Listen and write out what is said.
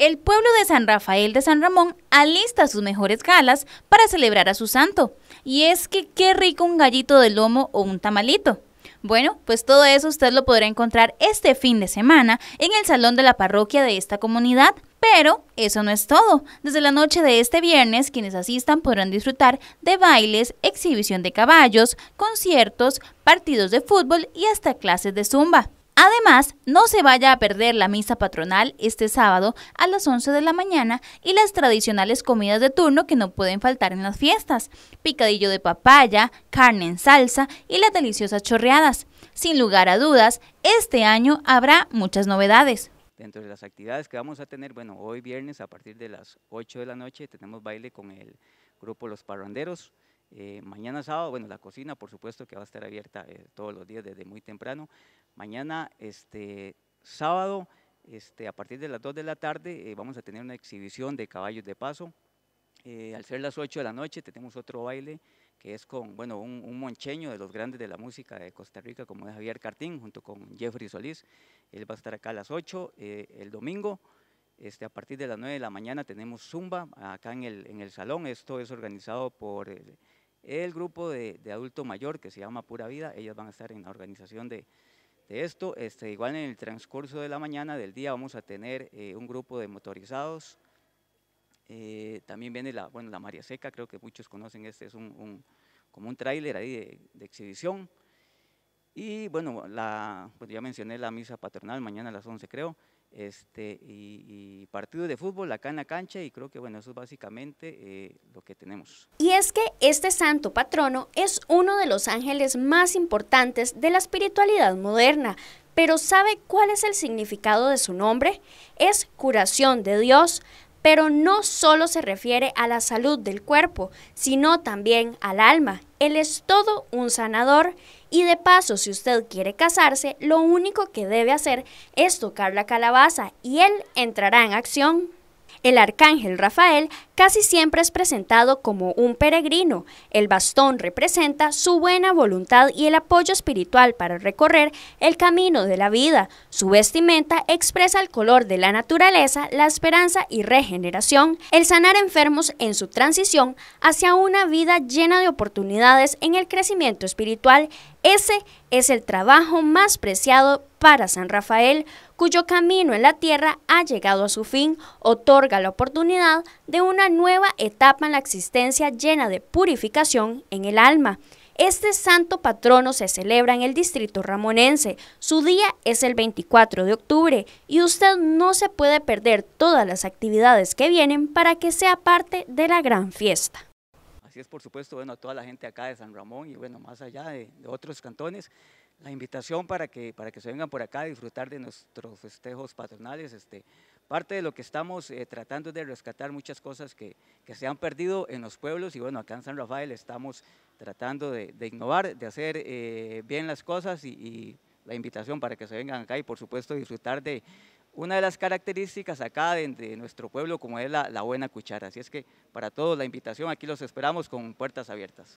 el pueblo de San Rafael de San Ramón alista sus mejores galas para celebrar a su santo. Y es que qué rico un gallito de lomo o un tamalito. Bueno, pues todo eso usted lo podrá encontrar este fin de semana en el salón de la parroquia de esta comunidad. Pero eso no es todo. Desde la noche de este viernes, quienes asistan podrán disfrutar de bailes, exhibición de caballos, conciertos, partidos de fútbol y hasta clases de zumba. Además, no se vaya a perder la misa patronal este sábado a las 11 de la mañana y las tradicionales comidas de turno que no pueden faltar en las fiestas, picadillo de papaya, carne en salsa y las deliciosas chorreadas. Sin lugar a dudas, este año habrá muchas novedades. Dentro de las actividades que vamos a tener, bueno, hoy viernes a partir de las 8 de la noche tenemos baile con el grupo Los Parranderos. Eh, mañana sábado, bueno, la cocina por supuesto que va a estar abierta eh, todos los días desde muy temprano. Mañana, este, sábado, este, a partir de las 2 de la tarde, eh, vamos a tener una exhibición de caballos de paso. al ser las 8 de la noche tenemos otro baile que es con bueno, un, moncheño de los grandes de la música de Costa Rica, como es Javier Cartín, junto con Jeffrey Solís. Él va a estar acá a las 8 el domingo. Este, a partir de las 9 de la mañana tenemos Zumba acá en el, en el salón. Esto es organizado por el grupo de, de, adulto mayor que se llama Pura Vida, ellos van a estar en la organización de, esto. Este, igual en el transcurso de la mañana, del día, vamos a tener eh, un grupo de motorizados. Eh, también viene la, la María Seca, creo que muchos conocen este, es un, como un tráiler ahí de exhibición. Y bueno, la, pues ya mencioné la misa patronal, mañana a las 11 creo, este, y, partido de fútbol acá en la cancha y creo que bueno, eso es básicamente eh, lo que tenemos. Y es que este santo patrono es uno de los ángeles más importantes de la espiritualidad moderna, pero ¿sabe cuál es el significado de su nombre? Es curación de Dios, pero no solo se refiere a la salud del cuerpo, sino también al alma. Él es todo un sanador y de paso, si usted quiere casarse, lo único que debe hacer es tocar la calabaza y él entrará en acción. El arcángel Rafael casi siempre es presentado como un peregrino. El bastón representa su buena voluntad y el apoyo espiritual para recorrer el camino de la vida. Su vestimenta expresa el color de la naturaleza, la esperanza y regeneración, el sanar enfermos en su transición hacia una vida llena de oportunidades en el crecimiento espiritual. Ese es el trabajo más preciado para San Rafael, cuyo camino en la tierra ha llegado a su fin, otorga la oportunidad de una nueva etapa en la existencia llena de purificación en el alma. Este santo patrono se celebra en el distrito ramonense. Su día es el 24 de octubre y usted no se puede perder todas las actividades que vienen para que sea parte de la gran fiesta. Así es, por supuesto, bueno, a toda la gente acá de San Ramón y bueno, más allá de, otros cantones, la invitación para que, para que se vengan por acá a disfrutar de nuestros festejos patronales. Este, parte de lo que estamos eh, tratando de rescatar muchas cosas que, se han perdido en los pueblos y bueno, acá en San Rafael estamos tratando de, innovar, de hacer eh, bien las cosas y, la invitación para que se vengan acá y por supuesto disfrutar de, una de las características acá de, nuestro pueblo como es la, la, buena cuchara. Así es que para todos la invitación, aquí los esperamos con puertas abiertas.